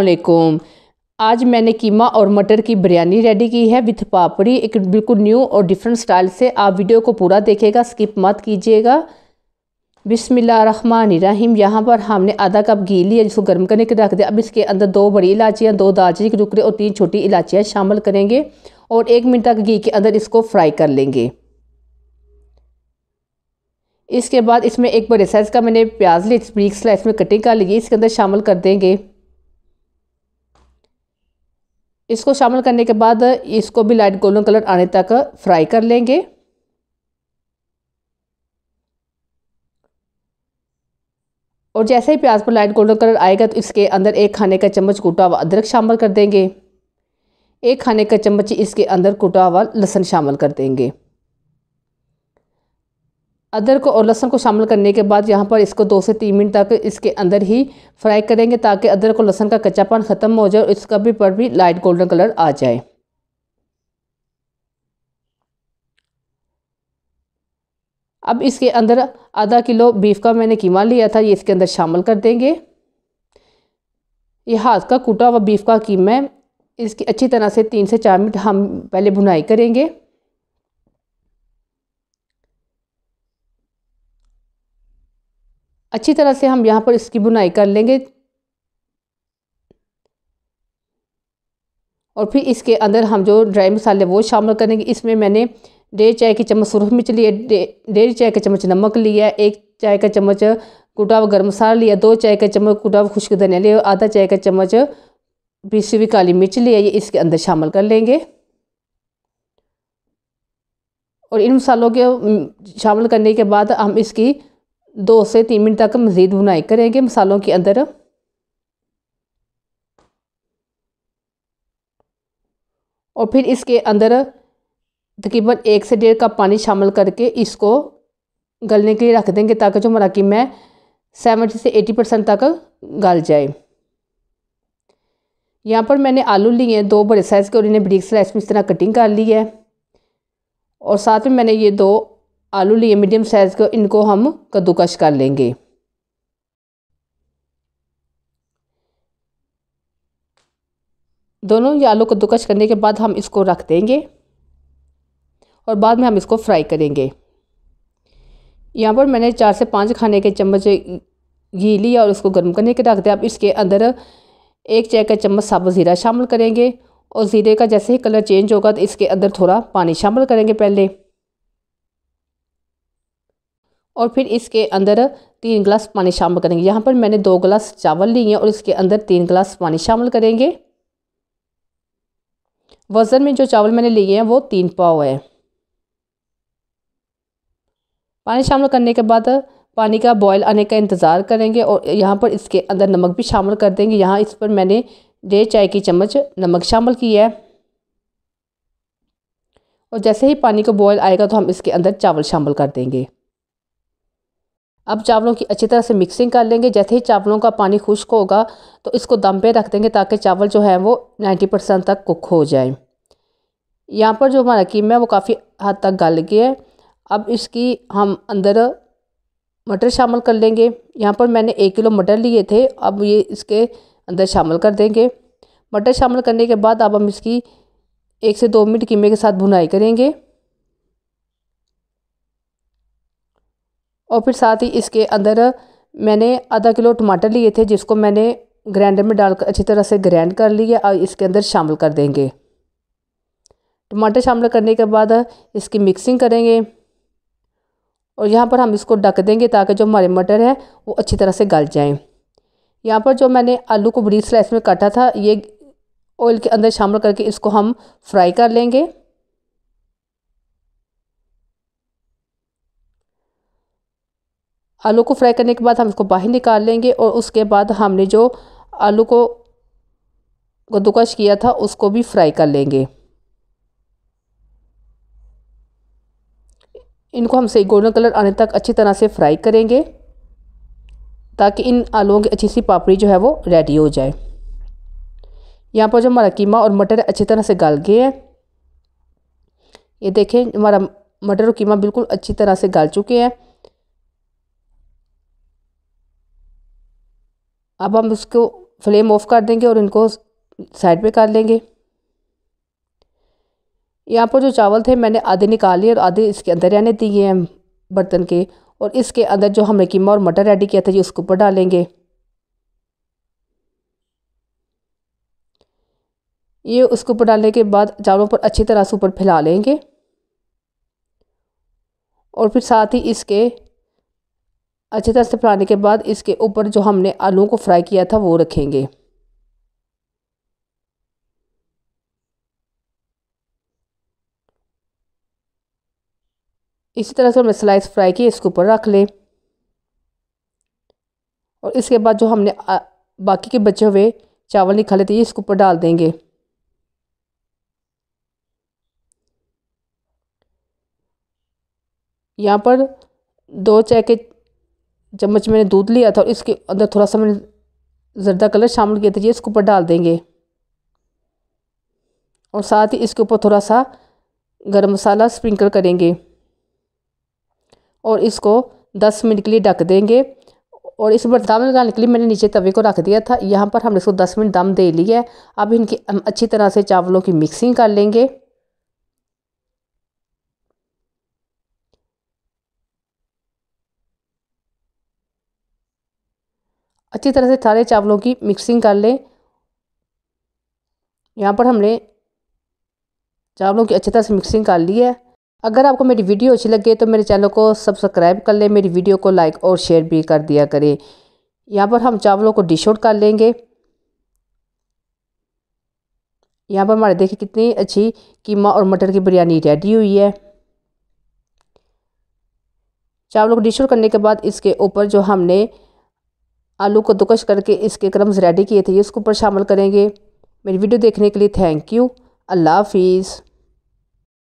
असलकुम आज मैंने कीमा और मटर की बिरयानी रेडी की है विथ पापड़ी एक बिल्कुल न्यू और डिफरेंट स्टाइल से आप वीडियो को पूरा देखेगा स्किप मत कीजिएगा रहीम यहाँ पर हमने आधा कप घी लिया जिसको गर्म करने के रख दिया अब इसके अंदर दो बड़ी इलाचियाँ दो दालचीनी के टुकड़े और तीन छोटी इलाचियाँ शामिल करेंगे और एक मिनट तक घी के अंदर इसको फ्राई कर लेंगे इसके बाद इसमें एक बड़े साइज़ का मैंने प्याज लिया ब्रीक स्लाइस में कटिंग कर लीजिए इसके अंदर शामिल कर देंगे इसको शामिल करने के बाद इसको भी लाइट गोल्डन कलर आने तक फ्राई कर लेंगे और जैसे ही प्याज पर लाइट गोल्डन कलर आएगा तो इसके अंदर एक खाने का चम्मच कूटा हुआ अदरक शामिल कर देंगे एक खाने का चम्मच इसके अंदर कूटा हुआ लहसन शामिल कर देंगे अदरक और लहसुन को शामिल करने के बाद यहाँ पर इसको दो से तीन मिनट तक इसके अंदर ही फ्राई करेंगे ताकि अदरक और लहसुन का कच्चापन ख़त्म हो जाए और इसका भी पर भी लाइट गोल्डन कलर आ जाए अब इसके अंदर आधा किलो बीफ का मैंने कीमा लिया था ये इसके अंदर शामिल कर देंगे ये हाथ का कूटा हुआ बीफ का कीमा है इसकी अच्छी तरह से तीन से चार मिनट हम पहले भुनाई करेंगे अच्छी तरह से हम यहाँ पर इसकी बुनाई कर लेंगे और फिर इसके अंदर हम जो ड्राई मसाले वो शामिल करेंगे इसमें मैंने डेढ़ चाय की चम्मच सुरख मिर्च लिया डेढ़ चाय का चम्मच नमक लिया एक चाय का चम्मच कुटा हुआ गर्म मसाला लिया दो चाय का चम्मच कुटा हुआ खुश्क धनिया लिया आधा चाय का चम्मच पीसी हुई काली मिर्च लिया ये इसके अंदर शामिल कर लेंगे और इन मसालों के शामिल करने के बाद हम इसकी दो से तीन मिनट तक मज़ीद बुनाई करेंगे मसालों के अंदर और फिर इसके अंदर तकरीबन एक से डेढ़ कप पानी शामिल करके इसको गलने के लिए रख देंगे ताकि जो मराकिम है सेवेंटी से एटी परसेंट तक गल जाए यहाँ पर मैंने आलू लिए हैं दो बड़े साइज़ के और इन्हें ब्रिक स्लाइस में इस तरह कटिंग कर ली है और साथ में मैंने ये दो आलू लिए मीडियम साइज़ को इनको हम कद्दूकश कर लेंगे दोनों ये आलू कद्दूकश करने के बाद हम इसको रख देंगे और बाद में हम इसको फ्राई करेंगे यहाँ पर मैंने चार से पाँच खाने के चम्मच घी लिया और इसको गर्म करने के रख दिया अब इसके अंदर एक चाय का चम्मच साबुत ज़ीरा शामिल करेंगे और ज़ीरे का जैसे ही कलर चेंज होगा तो इसके अंदर थोड़ा पानी शामिल करेंगे पहले और फिर इसके अंदर तीन गिलास पानी शामिल करेंगे यहाँ पर मैंने दो गिलास चावल लिए हैं और इसके अंदर तीन गिलास पानी शामिल करेंगे वज़न में जो चावल मैंने लिए हैं वो तीन पाव है पानी शामिल करने के बाद पानी का बॉयल आने का इंतज़ार करेंगे और यहाँ पर इसके अंदर नमक भी शामिल कर देंगे यहाँ इस पर मैंने डेढ़ चाय की चम्मच नमक शामिल किया है और जैसे ही पानी का बॉयल आएगा तो हम इसके अंदर चावल शामिल कर देंगे अब चावलों की अच्छी तरह से मिक्सिंग कर लेंगे जैसे ही चावलों का पानी खुश्क होगा तो इसको दम पे रख देंगे ताकि चावल जो है वो 90 परसेंट तक कुक हो जाए यहाँ पर जो हमारा कीमा है वो काफ़ी हद तक गल गया है अब इसकी हम अंदर मटर शामिल कर लेंगे यहाँ पर मैंने एक किलो मटर लिए थे अब ये इसके अंदर शामिल कर देंगे मटर शामिल करने के बाद अब हम इसकी एक से दो मिनट कीमे के साथ भुनाई करेंगे और फिर साथ ही इसके अंदर मैंने आधा किलो टमाटर लिए थे जिसको मैंने ग्राइंडर में डालकर अच्छी तरह से ग्राइंड कर लिया और इसके अंदर शामिल कर देंगे टमाटर शामिल करने के बाद इसकी मिक्सिंग करेंगे और यहाँ पर हम इसको ढक देंगे ताकि जो हमारे मटर है वो अच्छी तरह से गल जाएँ यहाँ पर जो मैंने आलू को बड़ी स्लाइस में काटा था ये ऑयल के अंदर शामिल करके इसको हम फ्राई कर लेंगे आलू को फ्राई करने के बाद हम इसको बाहर निकाल लेंगे और उसके बाद हमने जो आलू को कद्दूकश किया था उसको भी फ्राई कर लेंगे इनको हम सही गोल्डन कलर आने तक अच्छी तरह से फ्राई करेंगे ताकि इन आलूओं की अच्छी सी पापड़ी जो है वो रेडी हो जाए यहाँ पर जो हमारा कीमा और मटर अच्छी तरह से गल गए हैं ये देखें हमारा मटर और कीमा बिल्कुल अच्छी तरह से गल चुके हैं अब हम उसको फ्लेम ऑफ कर देंगे और इनको साइड पे कर लेंगे यहाँ पर जो चावल थे मैंने आधे निकाले और आधे इसके अंदर रहने दिए हैं बर्तन के और इसके अंदर जो हमने कीमा और मटर रेडी किया था ये उसके ऊपर डालेंगे ये उसके ऊपर डालने के बाद चावलों पर अच्छी तरह से ऊपर फैला लेंगे और फिर साथ ही इसके अच्छी तरह से फैलाने के बाद इसके ऊपर जो हमने आलू को फ्राई किया था वो रखेंगे इसी तरह से हमने स्लाइस फ्राई किए इसके ऊपर रख लें और इसके बाद जो हमने बाकी के बचे हुए चावल निकाले थे ये इसके ऊपर डाल देंगे यहाँ पर दो चाय के चम्मच मैंने दूध लिया था और इसके अंदर थोड़ा सा मैंने जर्दा कलर शामिल किया था ये इसके ऊपर डाल देंगे और साथ ही इसके ऊपर थोड़ा सा गरम मसाला स्प्रिंकल करेंगे और इसको 10 मिनट के लिए ढक देंगे और इस पर दम लगाने के लिए मैंने नीचे तवे को रख दिया था यहाँ पर हमने इसको 10 मिनट दम दे लिया है अब इनकी अच्छी तरह से चावलों की मिक्सिंग कर लेंगे अच्छी तरह से सारे चावलों की मिक्सिंग कर लें यहाँ पर हमने चावलों की अच्छी तरह से मिक्सिंग कर ली है अगर आपको मेरी वीडियो अच्छी लगे तो मेरे चैनल को सब्सक्राइब कर लें मेरी वीडियो को लाइक और शेयर भी कर दिया करें यहाँ पर हम चावलों को डिश आउट कर लेंगे यहाँ पर हमारे देखिए कितनी अच्छी कीमा और मटर की बिरयानी रेडी हुई है चावलों को डिश आउट करने के बाद इसके ऊपर जो हमने आलू को दुकश करके इसके क्रम्स रेडी किए थे ये उसके ऊपर शामिल करेंगे मेरी वीडियो देखने के लिए थैंक यू अल्लाह हाफिज़